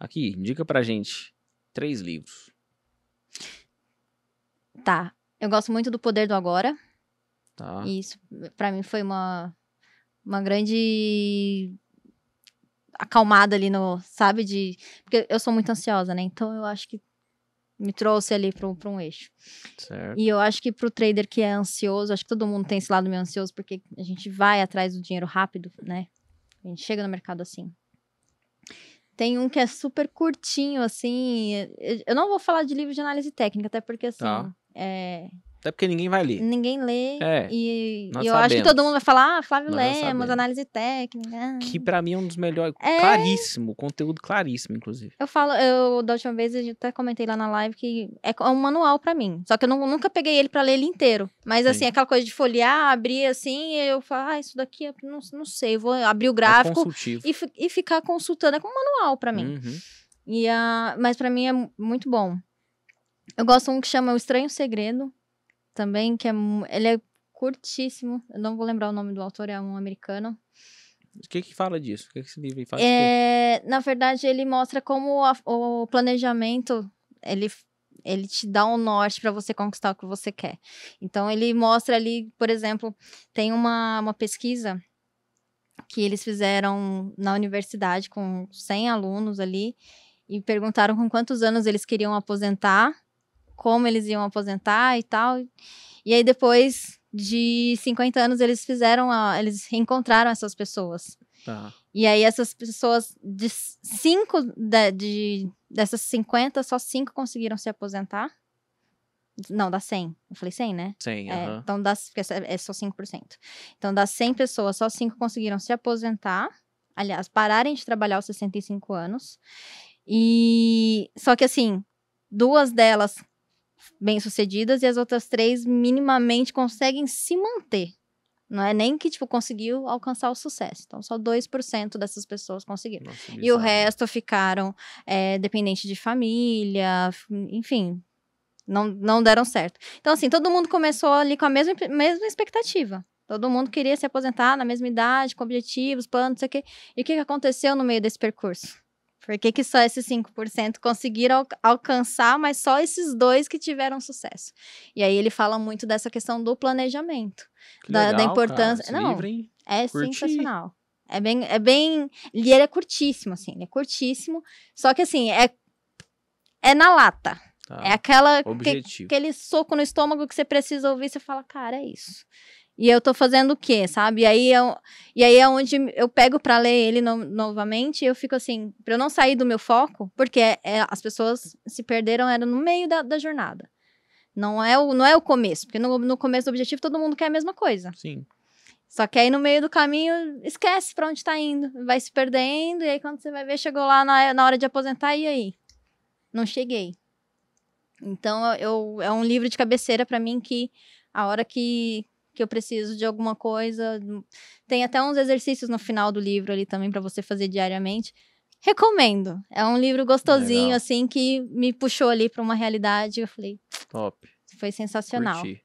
Aqui, indica pra gente três livros. Tá. Eu gosto muito do Poder do Agora. Tá. isso, pra mim, foi uma, uma grande acalmada ali no, sabe, de... Porque eu sou muito ansiosa, né? Então, eu acho que me trouxe ali para um eixo. Certo. E eu acho que para o trader que é ansioso, acho que todo mundo tem esse lado meio ansioso, porque a gente vai atrás do dinheiro rápido, né? A gente chega no mercado assim. Tem um que é super curtinho, assim. Eu não vou falar de livro de análise técnica, até porque tá. assim. Tá. É, até porque ninguém vai ler. Ninguém lê. É, e, e eu acho que todo mundo vai falar, ah, Flávio nós Lemos, análise técnica. Ah. Que para mim é um dos melhores. É... Claríssimo, conteúdo claríssimo, inclusive. Eu falo, eu da última vez eu até comentei lá na live que é, é um manual para mim. Só que eu não, nunca peguei ele para ler ele inteiro. Mas assim, aquela coisa de folhear, abrir assim, eu falo, ah, isso daqui é, não, não sei, vou abrir o é gráfico é e, e ficar consultando. É como um manual para mim. Uhum. E, uh, mas para mim é muito bom. Eu gosto um que chama O Estranho Segredo, também, que é, ele é curtíssimo. Eu não vou lembrar o nome do autor, é um americano. O que que fala disso? O que, que esse livro faz? É, na verdade, ele mostra como a, o planejamento ele ele te dá um norte para você conquistar o que você quer. Então ele mostra ali, por exemplo, tem uma, uma pesquisa que eles fizeram na universidade com 100 alunos ali e perguntaram com quantos anos eles queriam aposentar como eles iam aposentar e tal. E aí depois de 50 anos eles fizeram, a, eles reencontraram essas pessoas. Tá. E aí essas pessoas, de cinco de, de, dessas 50, só cinco conseguiram se aposentar. Não, dá 100. Eu falei 100, né? 100, é, uh -huh. Então, das, é só 5%. Então, das 100 pessoas, só 5 conseguiram se aposentar. Aliás, pararem de trabalhar aos 65 anos. E... Só que, assim, duas delas bem-sucedidas e as outras três minimamente conseguem se manter. Não é nem que, tipo, conseguiu alcançar o sucesso. Então, só 2% dessas pessoas conseguiram. Nossa, e o resto ficaram é, dependentes de família, enfim, não, não deram certo. Então, assim, todo mundo começou ali com a mesma, mesma expectativa. Todo mundo queria se aposentar na mesma idade, com objetivos, planos, não sei o quê. E o que aconteceu no meio desse percurso? Por que, que só esses 5% conseguiram al alcançar, mas só esses dois que tiveram sucesso? E aí ele fala muito dessa questão do planejamento, da, legal, da, importância. Cara, Não, é Curti. sensacional. É bem, é bem. Ele é curtíssimo, assim, ele é curtíssimo. Só que assim, é, é na lata. Tá. É aquela que, aquele soco no estômago que você precisa ouvir, você fala, cara, é isso. E eu tô fazendo o quê, sabe? E aí, eu, é e aí é onde eu pego para ler ele no, novamente e eu fico assim, para eu não sair do meu foco, porque é, é, as pessoas se perderam, era no meio da, da, jornada. Não é, o, não é o começo, porque no, no começo do objetivo todo mundo quer a mesma coisa. Sim. Só que aí no meio do caminho, esquece para onde tá indo, vai se perdendo, e aí quando você vai ver, chegou lá na, na hora de aposentar, e aí? Não cheguei. Então, eu, é um livro de cabeceira para mim que a hora que, que eu preciso de alguma coisa. Tem até uns exercícios no final do livro ali também para você fazer diariamente. Recomendo. É um livro gostosinho, Legal. assim, que me puxou ali para uma realidade. Eu falei. Top. Foi sensacional. Curti.